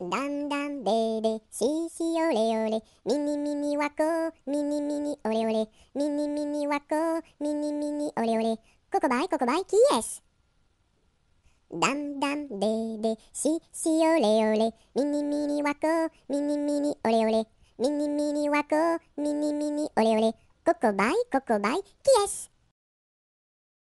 だんだんべーべししおれおれミニミニワコミニミニおれおれミニミニわこミニミニおれおれここばいここばいキーエスだんだんべーべーしおれおれミニミニワコミニミニおれおれミニミニワコミニミニおれおれここばいここばいキーエス